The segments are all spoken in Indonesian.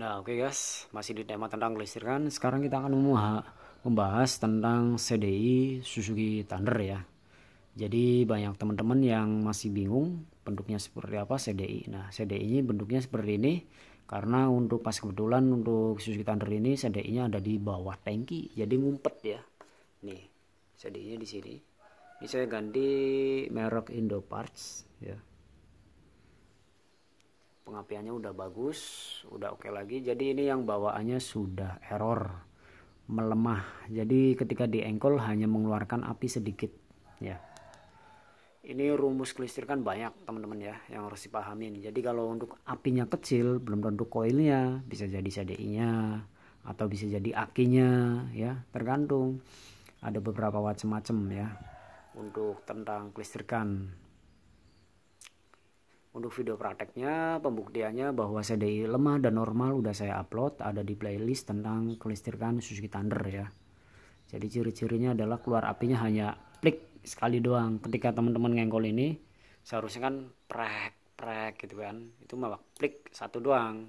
Nah, oke okay guys, masih di tema tentang kelistrikan. Sekarang kita akan membahas tentang CDI Suzuki Thunder ya. Jadi banyak teman-teman yang masih bingung bentuknya seperti apa CDI. Nah, CDI ini bentuknya seperti ini karena untuk pas kebetulan untuk Suzuki Thunder ini CDI-nya ada di bawah tangki, jadi ngumpet ya. Nih, CDI-nya di sini. Ini saya ganti merek Indo Parts ya pengapiannya udah bagus udah oke okay lagi jadi ini yang bawaannya sudah error melemah jadi ketika diengkol hanya mengeluarkan api sedikit ya ini rumus kelistrikan banyak teman-teman ya yang harus dipahamin jadi kalau untuk apinya kecil belum tentu koilnya bisa jadi CDI nya atau bisa jadi akinya ya tergantung ada beberapa macam-macam ya untuk tentang kelistrikan untuk video prakteknya, pembuktiannya bahwa CDI lemah dan normal udah saya upload ada di playlist tentang kelistrikan Suzuki Thunder ya. Jadi ciri-cirinya adalah keluar apinya hanya klik sekali doang. Ketika teman-teman ngengkol ini, seharusnya kan prek prek gitu kan. Itu malah klik satu doang.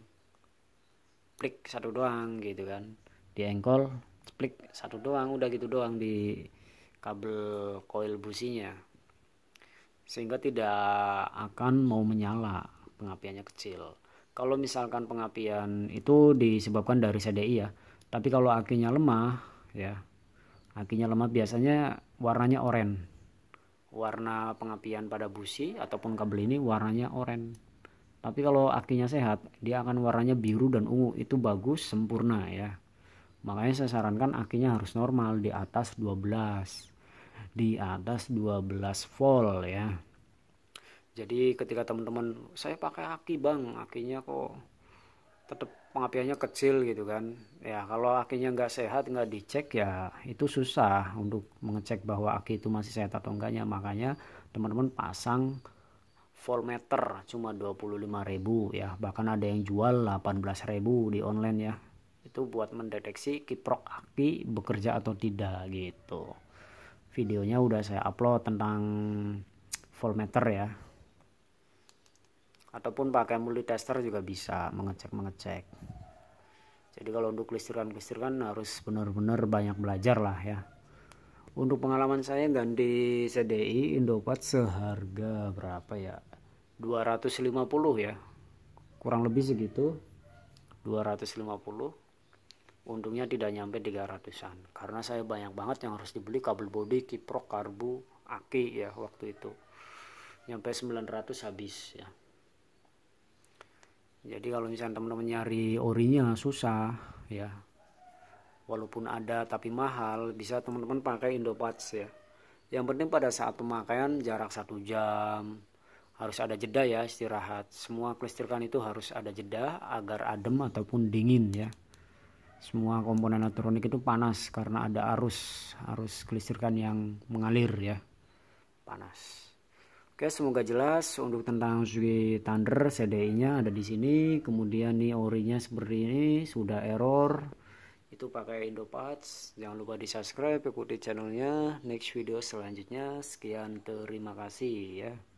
Klik satu doang gitu kan. Di engkol klik satu doang udah gitu doang di kabel koil businya sehingga tidak akan mau menyala pengapiannya kecil kalau misalkan pengapian itu disebabkan dari CDI ya tapi kalau akinya lemah ya akinya lemah biasanya warnanya oranye warna pengapian pada busi ataupun kabel ini warnanya oranye tapi kalau akinya sehat dia akan warnanya biru dan ungu itu bagus sempurna ya makanya saya sarankan akinya harus normal di atas 12 di atas 12 volt ya jadi ketika teman-teman saya pakai aki bang akinya kok tetap pengapiannya kecil gitu kan ya kalau akinya nggak sehat nggak dicek ya itu susah untuk mengecek bahwa aki itu masih sehat atau enggaknya makanya teman-teman pasang voltmeter cuma 25.000 ya bahkan ada yang jual 18.000 di online ya itu buat mendeteksi kiprok aki bekerja atau tidak gitu videonya udah saya upload tentang voltmeter ya ataupun pakai multitester juga bisa mengecek mengecek jadi kalau untuk kelistrikan-kelistrikan harus benar-benar banyak belajar lah ya untuk pengalaman saya ganti CDI Indopat seharga berapa ya 250 ya kurang lebih segitu 250 untungnya tidak nyampe 300an karena saya banyak banget yang harus dibeli kabel bodi kiprok karbu aki ya waktu itu nyampe 900 habis ya jadi kalau misalnya teman-teman nyari orinya susah ya walaupun ada tapi mahal bisa teman-teman pakai Indopats ya yang penting pada saat pemakaian jarak satu jam harus ada jeda ya istirahat semua kelistrikan itu harus ada jeda agar adem ataupun dingin ya semua komponen elektronik itu panas karena ada arus arus kelistrikan yang mengalir ya panas oke semoga jelas untuk tentang Suzuki Thunder CDI nya ada di sini kemudian nih orinya seperti ini sudah error itu pakai Indoparts jangan lupa di subscribe ikuti channelnya next video selanjutnya sekian terima kasih ya